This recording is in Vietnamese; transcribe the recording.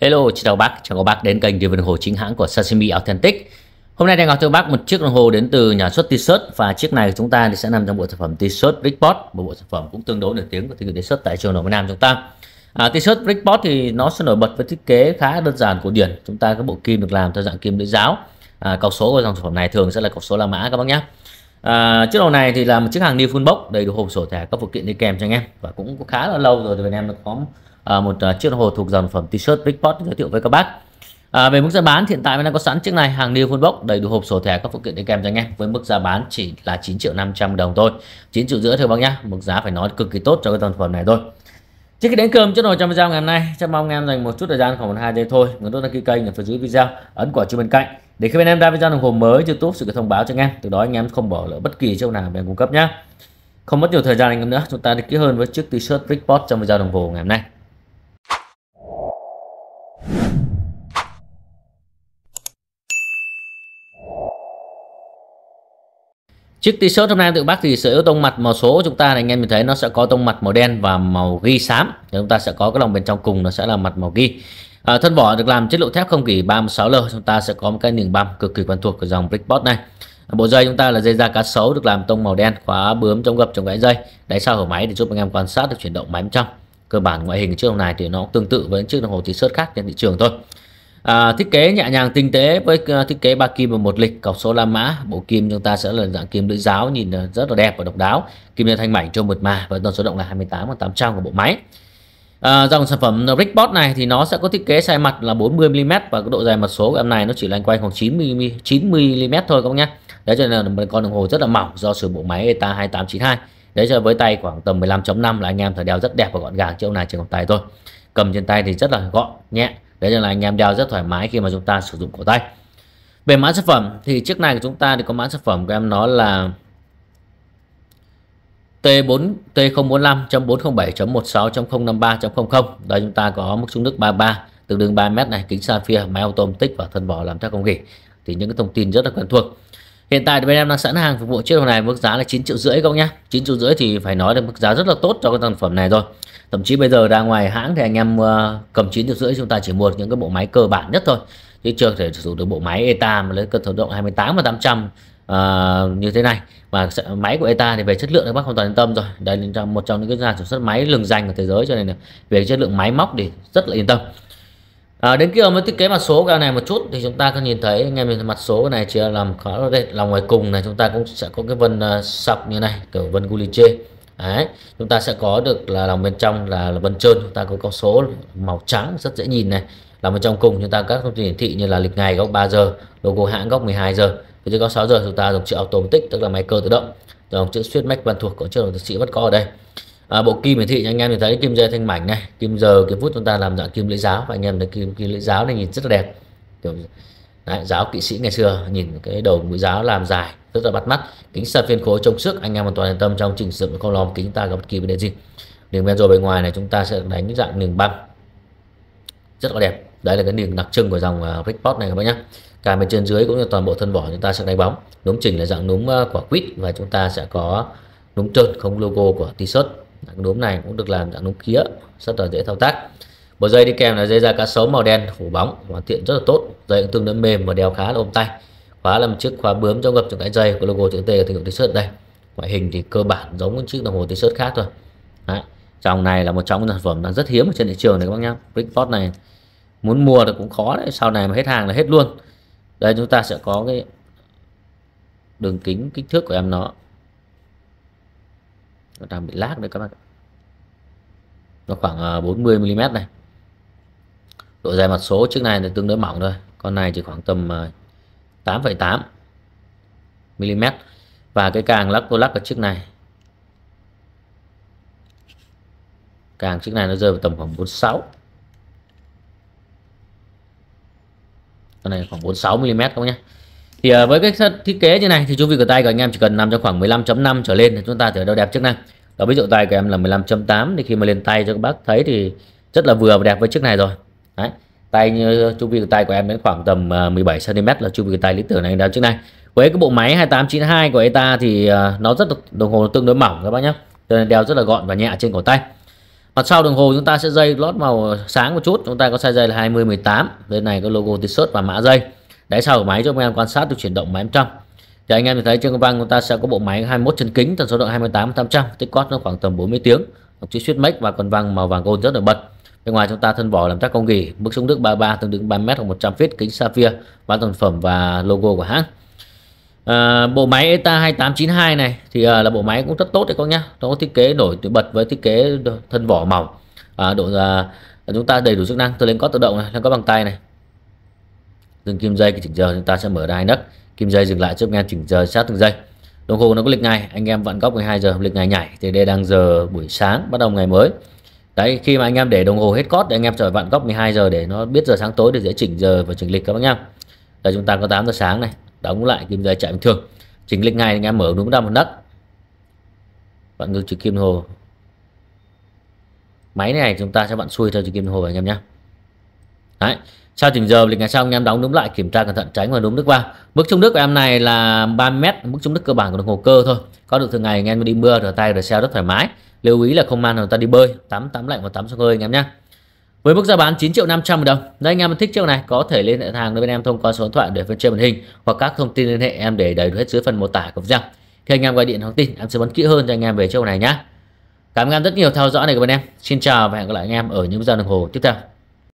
Hello, chào bác, chào các bác đến kênh review đồng hồ chính hãng của Sashimi Authentic. Hôm nay đang ngọc cho bác một chiếc đồng hồ đến từ nhà xuất T-shirt và chiếc này chúng ta sẽ nằm trong bộ sản phẩm T-shirt Brickport, một bộ sản phẩm cũng tương đối nổi tiếng của thương hiệu T-shirt tại trường nổi Nam chúng ta. À, T-shirt Brickport thì nó sẽ nổi bật với thiết kế khá đơn giản cổ điển. Chúng ta có bộ kim được làm theo dạng kim lưỡi giáo. À, cọc số của dòng sản phẩm này thường sẽ là cọc số La Mã các bác nhé. À, chiếc đầu này thì là một chiếc hàng new full box đầy đủ hộp sổ thẻ các phụ kiện đi kèm cho anh em và cũng khá là lâu rồi thì anh em nó có Ờ, một ờ, chiếc đồng hồ thuộc dòng phẩm t-shirt Rickport giới thiệu với các bác à, về mức giá bán hiện tại mình đang có sẵn chiếc này hàng new full box đầy đủ hộp sổ thẻ các phụ kiện đi kèm cho anh em với mức giá bán chỉ là 9 triệu 500 đồng thôi 9 triệu rưỡi thôi bác nhá mức giá phải nói cực kỳ tốt cho cái sản phẩm này thôi trước khi đến cơm chốt nồi trong video ngày hôm nay chắc mong em dành một chút thời gian khoảng 2 giây thôi nhấn nút đăng ký kênh ở phía dưới video ấn quả chuông bên cạnh để khi bên em ra video đồng hồ mới youtube sẽ thông báo cho anh em từ đó anh em không bỏ lỡ bất kỳ chỗ nào mình cung cấp nhé không mất nhiều thời gian anh em nữa chúng ta đi kỹ hơn với chiếc t-shirt Rickport trong video đồng hồ ngày hôm nay Chiếc t-shirt hôm nay tự bác thì sẽ tông mặt màu số chúng ta này anh em nhìn thấy nó sẽ có tông mặt màu đen và màu ghi xám. Thì chúng ta sẽ có cái lòng bên trong cùng nó sẽ là mặt màu ghi. À, thân vỏ được làm chất liệu thép không gỉ 36L. Chúng ta sẽ có một cái niềng băm cực kỳ quen thuộc của dòng Brickbot này. À, bộ dây chúng ta là dây da cá sấu được làm tông màu đen, khóa bướm chống gập chống gãy dây. Đáy sau hở máy để giúp anh em quan sát được chuyển động máy bên trong cơ bản ngoại hình chiếc đồng này thì nó tương tự với chiếc đồng hồ tí sớt khác trên thị trường thôi à, thiết kế nhẹ nhàng tinh tế với à, thiết kế ba kim và một lịch cọc số la mã bộ kim chúng ta sẽ là dạng kim lưỡi giáo nhìn à, rất là đẹp và độc đáo kim lên thanh mảnh trông mượt mà và tần số động là 28 và 800 của bộ máy À, dòng sản phẩm Rickbot này thì nó sẽ có thiết kế sai mặt là 40mm và cái độ dài mặt số của em này nó chỉ loanh quanh khoảng 90mm, 90mm thôi các bác nhé. Đấy cho nên là một con đồng hồ rất là mỏng do sử bộ máy ETA 2892 đấy chơi với tay khoảng tầm 15.5 là anh em thợ đeo rất đẹp và gọn gàng chiếc này trên cổ tay thôi cầm trên tay thì rất là gọn nhẹ đấy cho là anh em đeo rất thoải mái khi mà chúng ta sử dụng cổ tay về mã sản phẩm thì chiếc này của chúng ta thì có mã sản phẩm của em nó là T4 T045.407.16.053.00 đây chúng ta có mức xung nước 33 tương đương 3 mét này kính sapphire máy automatic và thân vỏ làm thép công nghệ thì những cái thông tin rất là quen thuộc Hiện tại thì bên em đang sẵn hàng phục vụ chiếc đồng này mức giá là 9 triệu rưỡi các nhá. 9 triệu rưỡi thì phải nói là mức giá rất là tốt cho cái sản phẩm này rồi. Thậm chí bây giờ ra ngoài hãng thì anh em ờ, cầm 9 triệu rưỡi chúng ta chỉ mua những cái bộ máy cơ bản nhất thôi. Chứ chưa thể sử dụng được bộ máy ETA mà lấy cân tốc độ 28 và 800 à, ờ, như thế này và máy của ETA thì về chất lượng các bác hoàn toàn yên tâm rồi đây là một trong những cái nhà sản xuất máy lừng danh của thế giới cho nên là về chất lượng máy móc thì rất là yên tâm À, đến khi mới thiết kế mặt số cái này một chút thì chúng ta có nhìn thấy anh em mặt số cái này chỉ làm khá là đẹp lòng ngoài cùng này chúng ta cũng sẽ có cái vân uh, sọc như này kiểu vân guliche Đấy, chúng ta sẽ có được là lòng bên trong là, là vân trơn chúng ta có con số màu trắng rất dễ nhìn này lòng bên trong cùng chúng ta các thông tin hiển thị như là lịch ngày góc 3 giờ logo hãng góc 12 giờ với góc 6 giờ chúng ta dùng chữ automatic tức là máy cơ tự động dòng chữ suyết mách văn thuộc có chữ tiến sĩ vẫn có ở đây à, bộ kim hiển thị anh em thì thấy kim dây thanh mảnh này kim giờ kim phút chúng ta làm dạng kim lưỡi giáo và anh em thấy kim kim lưỡi giáo này nhìn rất là đẹp kiểu Đấy, giáo kỵ sĩ ngày xưa nhìn cái đầu mũi giáo làm dài rất là bắt mắt kính sa phiên khối trông sức anh em hoàn toàn yên tâm trong trình dựng không lo kính ta gặp bất kỳ vấn đề gì đường benzo bên ngoài này chúng ta sẽ đánh dạng đường băng rất là đẹp đấy là cái đường đặc trưng của dòng à, Rickpot này các bạn nhé cả bên trên dưới cũng như toàn bộ thân vỏ chúng ta sẽ đánh bóng núm chỉnh là dạng núm à, quả quýt và chúng ta sẽ có núm trơn không logo của t-shirt đốm này cũng được làm dạng đốm kia rất là dễ thao tác bộ dây đi kèm là dây da cá sấu màu đen phủ bóng và tiện rất là tốt dây cũng tương đối mềm và đeo khá là ôm tay khóa là một chiếc khóa bướm trong gập trong cái dây có logo chữ T của thương hiệu t đây ngoại hình thì cơ bản giống những chiếc đồng hồ T-shirt khác thôi Đấy. dòng này là một trong những sản phẩm đang rất hiếm ở trên thị trường này các bác nhá Brickport này muốn mua thì cũng khó đấy sau này mà hết hàng là hết luôn đây chúng ta sẽ có cái đường kính kích thước của em nó nó đang bị lag đấy các bạn nó khoảng 40 à, mm này độ dài mặt số trước này là tương đối mỏng thôi con này chỉ khoảng tầm 8,8 à, mm và cái càng lắc cô lắc ở trước này càng trước này nó rơi vào tầm khoảng 46 con này khoảng 46 mm không nhé thì à, với cái thiết kế như này thì chu vi của tay của anh em chỉ cần nằm trong khoảng 15.5 trở lên thì chúng ta thể đâu đẹp chức năng đó, ví dụ tay của em là 15.8 thì khi mà lên tay cho các bác thấy thì rất là vừa và đẹp với chiếc này rồi Đấy. tay như chu vi của tay của em đến khoảng tầm 17 à, cm là chu vi của tay lý tưởng này đeo chiếc này với cái bộ máy 2892 của ETA thì à, nó rất là đồng hồ tương đối mỏng các bác nhé cho nên đeo rất là gọn và nhẹ trên cổ tay mặt sau đồng hồ chúng ta sẽ dây lót màu sáng một chút chúng ta có size dây là 20 18 bên này có logo t-shirt và mã dây đáy sau của máy cho các em quan sát được chuyển động mà em trong thì anh em thấy trên van chúng ta sẽ có bộ máy 21 chân kính tần số độ 28 800 tích cót nó khoảng tầm 40 tiếng một chiếc suýt mếch và con văng màu vàng gold rất là bật bên ngoài chúng ta thân vỏ làm tác công nghỉ mức súng nước 33 tương đương 3 mét hoặc 100 feet kính sapphire bán sản phẩm và logo của hãng À, bộ máy ETA 2892 này thì à, là bộ máy cũng rất tốt đấy con nhá nó có thiết kế nổi bật với thiết kế thân vỏ mỏng à, độ à, chúng ta đầy đủ chức năng từ lên có tự động này lên có bằng tay này dừng kim dây cái chỉnh giờ chúng ta sẽ mở ra hai nấc kim dây dừng lại chớp em chỉnh giờ sát từng giây đồng hồ nó có lịch ngày anh em vặn góc 12 giờ lịch ngày nhảy thì đây đang giờ buổi sáng bắt đầu ngày mới đấy khi mà anh em để đồng hồ hết cót thì anh em trở vặn góc 12 giờ để nó biết giờ sáng tối để dễ chỉnh giờ và chỉnh lịch các bác nhá đây chúng ta có 8 giờ sáng này đóng lại kim dây chạy bình thường chỉnh lịch ngày anh em mở đúng ra một nấc bạn ngược chữ kim hồ máy này chúng ta sẽ bạn xuôi theo chữ kim hồ anh em nhé đấy sau chỉnh giờ thì ngày sau anh em đóng đúng lại kiểm tra cẩn thận tránh và đúng nước vào mức trung nước của em này là 3 mét mức trung nước cơ bản của đồng hồ cơ thôi có được thường ngày anh em đi mưa rửa tay rửa xe rất thoải mái lưu ý là không mang người ta đi bơi tắm tắm lạnh và tắm sông hơi anh em nhé với mức giá bán 9 triệu 500 đồng đây anh em thích chiếc này có thể liên hệ hàng với bên em thông qua số điện thoại để phần trên màn hình hoặc các thông tin liên hệ em để đầy đủ hết dưới phần mô tả của video khi anh em gọi điện thông tin em sẽ bắn kỹ hơn cho anh em về chiếc này nhé cảm ơn em rất nhiều theo dõi này của bên em xin chào và hẹn gặp lại anh em ở những video đồng hồ tiếp theo